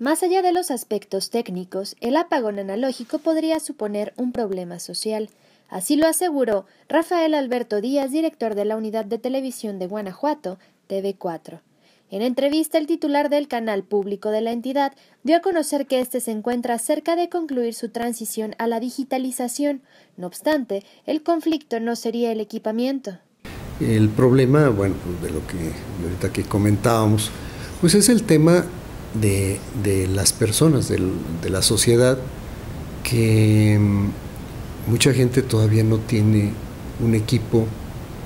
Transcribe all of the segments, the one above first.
Más allá de los aspectos técnicos, el apagón analógico podría suponer un problema social. Así lo aseguró Rafael Alberto Díaz, director de la unidad de televisión de Guanajuato, TV4. En entrevista, el titular del canal público de la entidad dio a conocer que éste se encuentra cerca de concluir su transición a la digitalización. No obstante, el conflicto no sería el equipamiento. El problema, bueno, pues de lo que ahorita que comentábamos, pues es el tema de, de las personas, de la sociedad, que mm, mucha gente todavía no tiene un equipo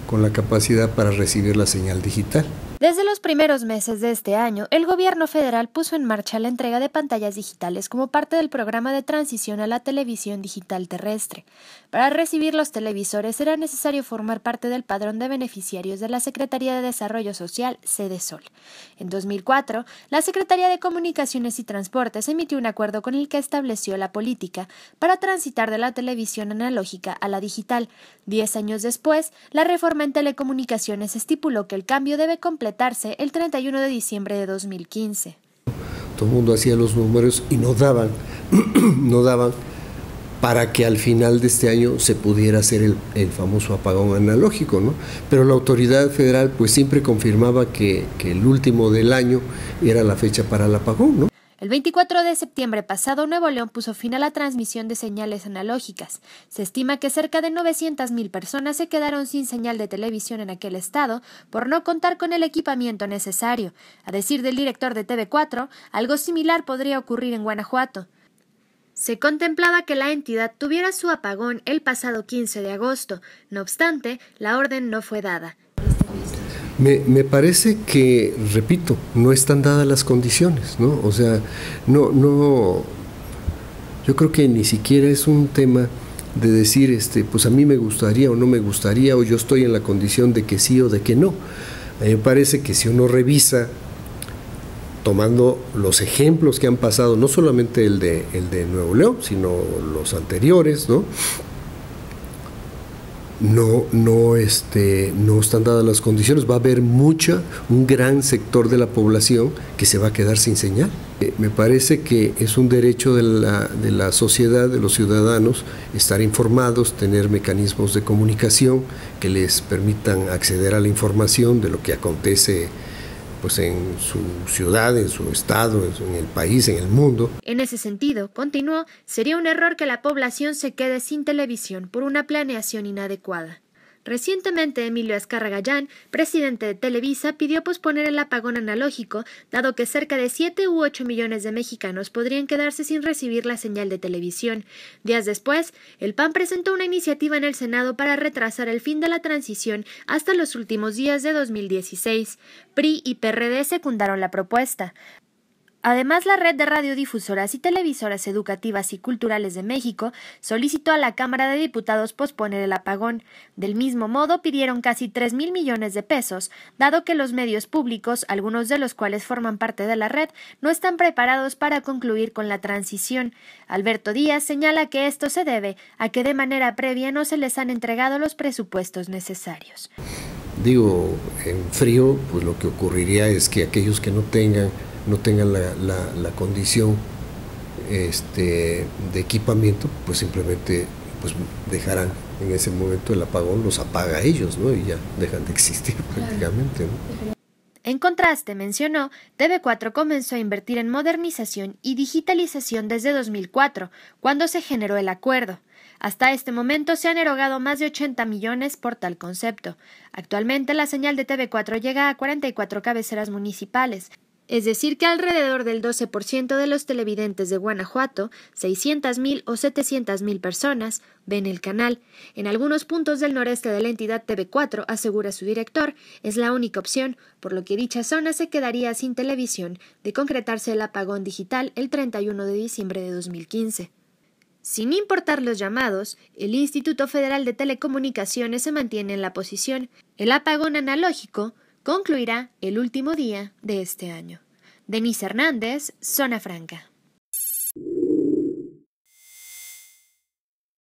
con la capacidad para recibir la señal digital. Desde los primeros meses de este año, el gobierno federal puso en marcha la entrega de pantallas digitales como parte del programa de transición a la televisión digital terrestre. Para recibir los televisores era necesario formar parte del padrón de beneficiarios de la Secretaría de Desarrollo Social, Sede Sol. En 2004, la Secretaría de Comunicaciones y Transportes emitió un acuerdo con el que estableció la política para transitar de la televisión analógica a la digital. Diez años después, la reforma en telecomunicaciones estipuló que el cambio debe completarse el 31 de diciembre de 2015. Todo el mundo hacía los números y no daban, no daban para que al final de este año se pudiera hacer el, famoso apagón analógico, ¿no? Pero la autoridad federal pues siempre confirmaba que, que el último del año era la fecha para el apagón, ¿no? El 24 de septiembre pasado, Nuevo León puso fin a la transmisión de señales analógicas. Se estima que cerca de 900.000 personas se quedaron sin señal de televisión en aquel estado por no contar con el equipamiento necesario. A decir del director de TV4, algo similar podría ocurrir en Guanajuato. Se contemplaba que la entidad tuviera su apagón el pasado 15 de agosto, no obstante, la orden no fue dada. Me, parece que, repito, no están dadas las condiciones, ¿no? O sea, no, no, yo creo que ni siquiera es un tema de decir, este, pues a mí me gustaría o no me gustaría, o yo estoy en la condición de que sí o de que no. A mí me parece que si uno revisa, tomando los ejemplos que han pasado, no solamente el de, el de Nuevo León, sino los anteriores, ¿no? no, no, este, no están dadas las condiciones. Va a haber mucha, un gran sector de la población que se va a quedar sin señal. Eh, me parece que es un derecho de la, de la sociedad, de los ciudadanos, estar informados, tener mecanismos de comunicación que les permitan acceder a la información de lo que acontece pues en su ciudad, en su estado, en el país, en el mundo. En ese sentido, continuó, sería un error que la población se quede sin televisión por una planeación inadecuada. Recientemente, Emilio Azcárragallán, presidente de Televisa, pidió posponer el apagón analógico, dado que cerca de 7 u 8 millones de mexicanos podrían quedarse sin recibir la señal de televisión. Días después, el PAN presentó una iniciativa en el Senado para retrasar el fin de la transición hasta los últimos días de 2016. PRI y PRD secundaron la propuesta. Además, la red de radiodifusoras y televisoras educativas y culturales de México solicitó a la Cámara de Diputados posponer el apagón. Del mismo modo, pidieron casi 3 mil millones de pesos, dado que los medios públicos, algunos de los cuales forman parte de la red, no están preparados para concluir con la transición. Alberto Díaz señala que esto se debe a que de manera previa no se les han entregado los presupuestos necesarios. Digo, en frío, pues lo que ocurriría es que aquellos que no tengan no tengan la, condición este, de equipamiento, pues simplemente pues dejarán en ese momento el apagón, los apaga ellos, ¿no? Y ya dejan de existir prácticamente, ¿no? En contraste, mencionó, TV4 comenzó a invertir en modernización y digitalización desde 2004, cuando se generó el acuerdo. Hasta este momento se han erogado más de 80 millones por tal concepto. Actualmente la señal de TV4 llega a 44 cabeceras municipales, es decir, que alrededor del 12% de los televidentes de Guanajuato, 600.000 o 700.000 personas, ven el canal. En algunos puntos del noreste de la entidad TV4, asegura su director, es la única opción, por lo que dicha zona se quedaría sin televisión de concretarse el apagón digital el 31 de diciembre de 2015. Sin importar los llamados, el Instituto Federal de Telecomunicaciones se mantiene en la posición. El apagón analógico concluirá el último día de este año. Denise Hernández, Zona Franca.